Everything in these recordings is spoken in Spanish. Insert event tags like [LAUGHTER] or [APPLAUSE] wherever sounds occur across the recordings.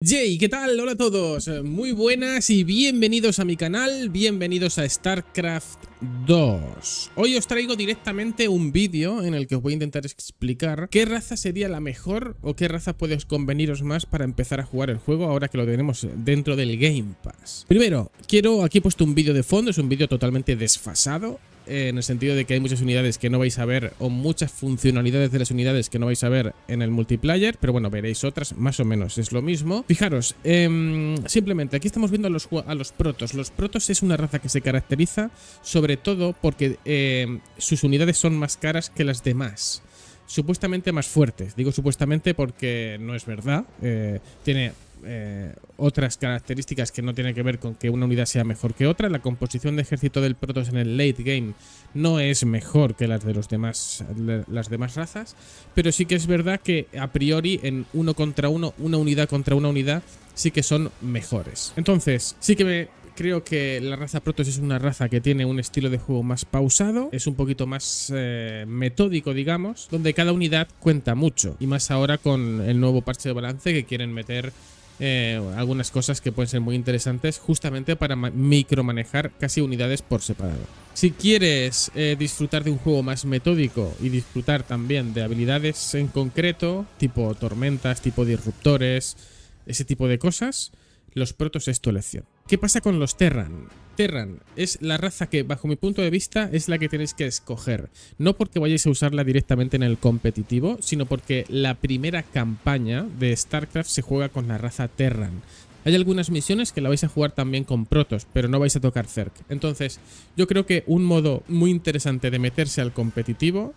Jay, ¿qué tal? Hola a todos, muy buenas y bienvenidos a mi canal, bienvenidos a StarCraft 2. Hoy os traigo directamente un vídeo en el que os voy a intentar explicar qué raza sería la mejor o qué raza puede conveniros más para empezar a jugar el juego ahora que lo tenemos dentro del Game Pass. Primero, quiero, aquí he puesto un vídeo de fondo, es un vídeo totalmente desfasado, en el sentido de que hay muchas unidades que no vais a ver o muchas funcionalidades de las unidades que no vais a ver en el multiplayer, pero bueno, veréis otras más o menos, es lo mismo. Fijaros, em, simplemente aquí estamos viendo a los, a los protos. Los protos es una raza que se caracteriza sobre todo porque em, sus unidades son más caras que las demás supuestamente más fuertes. Digo supuestamente porque no es verdad. Eh, tiene eh, otras características que no tienen que ver con que una unidad sea mejor que otra. La composición de ejército del Protoss en el late game no es mejor que las de los demás, las demás razas, pero sí que es verdad que a priori en uno contra uno, una unidad contra una unidad, sí que son mejores. Entonces, sí que creo que la raza Protoss es una raza que tiene un estilo de juego más pausado, es un poquito más eh, metódico, digamos, donde cada unidad cuenta mucho, y más ahora con el nuevo parche de balance que quieren meter eh, algunas cosas que pueden ser muy interesantes justamente para micromanejar casi unidades por separado. Si quieres eh, disfrutar de un juego más metódico y disfrutar también de habilidades en concreto, tipo tormentas, tipo disruptores, ese tipo de cosas, los protos es tu elección. ¿Qué pasa con los Terran? Terran es la raza que, bajo mi punto de vista, es la que tenéis que escoger. No porque vayáis a usarla directamente en el competitivo, sino porque la primera campaña de StarCraft se juega con la raza Terran. Hay algunas misiones que la vais a jugar también con protos, pero no vais a tocar Zerg. Entonces, yo creo que un modo muy interesante de meterse al competitivo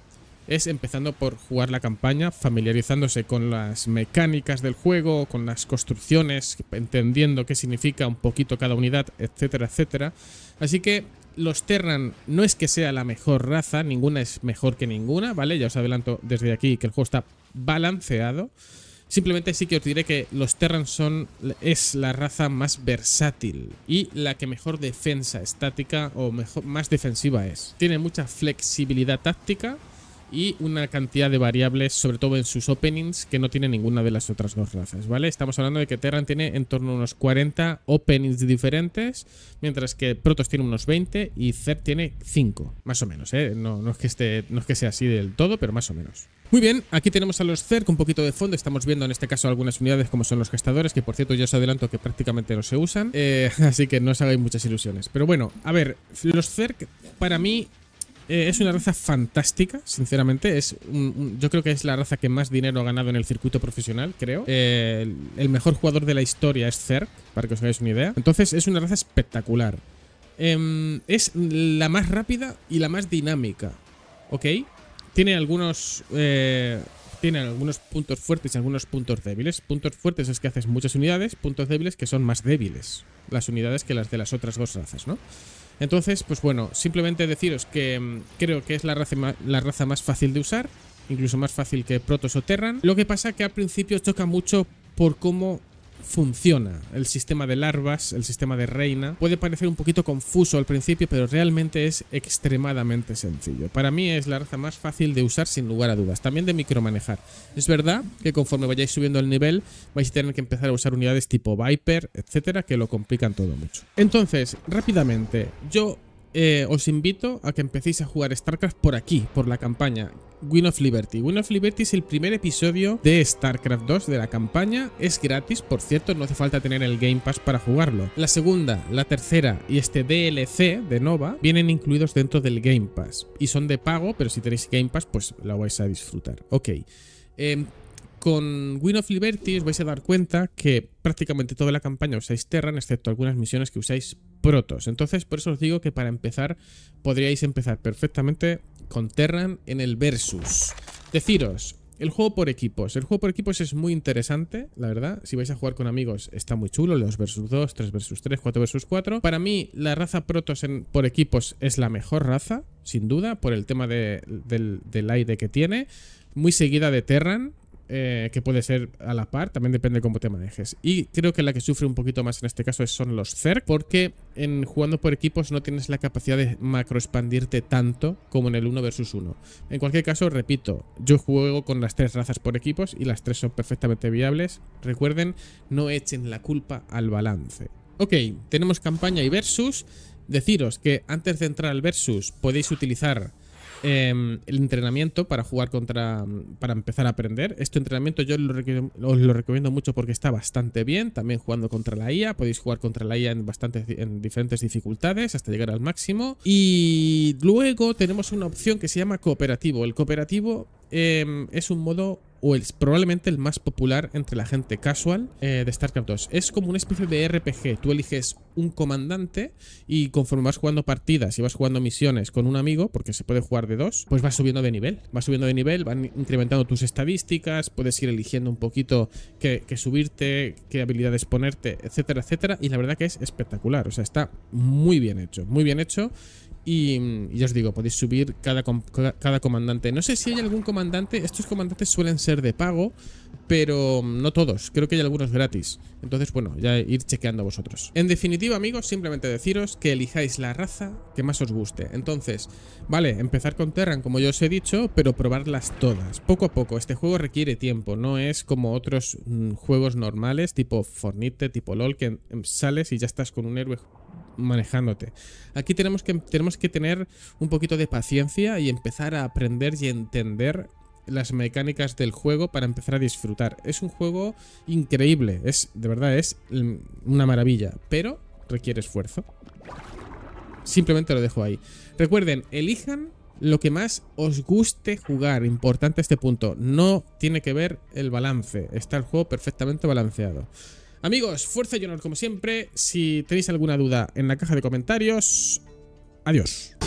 es empezando por jugar la campaña, familiarizándose con las mecánicas del juego, con las construcciones, entendiendo qué significa un poquito cada unidad, etcétera, etcétera. Así que los Terran no es que sea la mejor raza, ninguna es mejor que ninguna, ¿vale? Ya os adelanto desde aquí que el juego está balanceado. Simplemente sí que os diré que los Terran son, es la raza más versátil y la que mejor defensa estática o mejor, más defensiva es. Tiene mucha flexibilidad táctica, y una cantidad de variables, sobre todo en sus openings, que no tiene ninguna de las otras dos razas, ¿vale? Estamos hablando de que Terran tiene en torno a unos 40 openings diferentes, mientras que Protoss tiene unos 20 y Zerg tiene 5, más o menos, ¿eh? No, no es que esté, no que sea así del todo, pero más o menos. Muy bien, aquí tenemos a los Zerg un poquito de fondo, estamos viendo en este caso algunas unidades como son los gestadores, que por cierto ya os adelanto que prácticamente no se usan, eh, [LAUGHS] así que no os hagáis muchas ilusiones. Pero bueno, a ver, los Zerg para mí eh, es una raza fantástica, sinceramente. Es yo creo que es la raza que más dinero ha ganado en el circuito profesional, creo. Eh, el, mejor jugador de la historia es Zerg, para que os hagáis una idea. Entonces es una raza espectacular. Em, es la más rápida y la más dinámica, ¿ok? Tiene algunos... Eh, tiene algunos puntos fuertes y algunos puntos débiles. Puntos fuertes es que haces muchas unidades, puntos débiles que son más débiles las unidades que las de las otras dos razas, ¿no? Entonces, pues bueno, simplemente deciros que mm, creo que es la raza, la raza más fácil de usar, incluso más fácil que Protos o Terran. Lo que pasa que al principio toca mucho por cómo funciona el sistema de larvas, el sistema de reina. Puede parecer un poquito confuso al principio, pero realmente es extremadamente sencillo. Para mí es la raza más fácil de usar sin lugar a dudas, también de micromanejar. Es verdad que conforme vayáis subiendo el nivel, vais a tener que empezar a usar unidades tipo Viper, etcétera, que lo complican todo mucho. Entonces, rápidamente, yo eh, os invito a que empecéis a jugar StarCraft por aquí, por la campaña. Win of Liberty. Win of Liberty es el primer episodio de StarCraft 2 de la campaña. Es gratis, por cierto, no hace falta tener el Game Pass para jugarlo. La segunda, la tercera y este DLC de Nova vienen incluidos dentro del Game Pass. Y son de pago, pero si tenéis Game Pass, pues la vais a disfrutar. Ok. Em, con Win of Liberty os vais a dar cuenta que prácticamente toda la campaña usáis Terran, excepto algunas misiones que usáis Protos. Entonces, por eso os digo que para empezar, podríais empezar perfectamente con Terran en el Versus. Deciros, el juego por equipos. El juego por equipos es muy interesante, la verdad. Si vais a jugar con amigos, está muy chulo. Los versus 2, 3 versus 3, 4 versus 4. Para mí, la raza Protoss en, por equipos es la mejor raza, sin duda, por el tema del aire que tiene. Muy seguida de Terran, eh, que puede ser a la par, también depende de cómo te manejes. Y creo que la que sufre un poquito más en este caso son los CERC, porque en jugando por equipos no tienes la capacidad de macro expandirte tanto como en el 1 versus 1. En cualquier caso, repito, yo juego con las tres razas por equipos y las tres son perfectamente viables. Recuerden, no echen la culpa al balance. Ok, tenemos campaña y versus. Deciros que antes de entrar al versus podéis utilizar Em, el entrenamiento para jugar contra. Mm, para empezar a aprender. Este entrenamiento yo lo os lo recomiendo mucho porque está bastante bien. También jugando contra la IA. Podéis jugar contra la IA en en diferentes dificultades hasta llegar al máximo. Y luego tenemos una opción que se llama cooperativo. El cooperativo em, es un modo o es probablemente el más popular entre la gente casual eh, de StarCraft 2. Es como una especie de RPG. Tú eliges un comandante y conforme vas jugando partidas y vas jugando misiones con un amigo, porque se puede jugar de dos, pues vas subiendo de nivel. Vas subiendo de nivel, van incrementando tus estadísticas, puedes ir eligiendo un poquito qué subirte, qué habilidades ponerte, etcétera, etcétera. Y la verdad que es espectacular. O sea, está muy bien hecho, muy bien hecho y ya os digo, podéis subir cada, comandante. No sé si hay algún comandante. Estos comandantes suelen ser de pago pero mm, no todos, creo que hay algunos gratis. Entonces, bueno, ya ir chequeando vosotros. En definitiva, amigos, simplemente deciros que elijáis la raza que más os guste. Entonces, vale, empezar con Terran, como yo os he dicho, pero probarlas todas, poco a poco. Este juego requiere tiempo, no es como otros mm, juegos normales, tipo Fornite, tipo LOL, que mm, sales y ya estás con un héroe manejándote. Aquí tenemos que, tenemos que tener un poquito de paciencia y empezar a aprender y entender las mecánicas del juego para empezar a disfrutar. Es un juego increíble, es de verdad es mm, una maravilla, pero requiere esfuerzo. Simplemente lo dejo ahí. Recuerden, elijan lo que más os guste jugar, importante este punto, no tiene que ver el balance, está el juego perfectamente balanceado. Amigos, fuerza y honor como siempre. Si tenéis alguna duda en la caja de comentarios, adiós.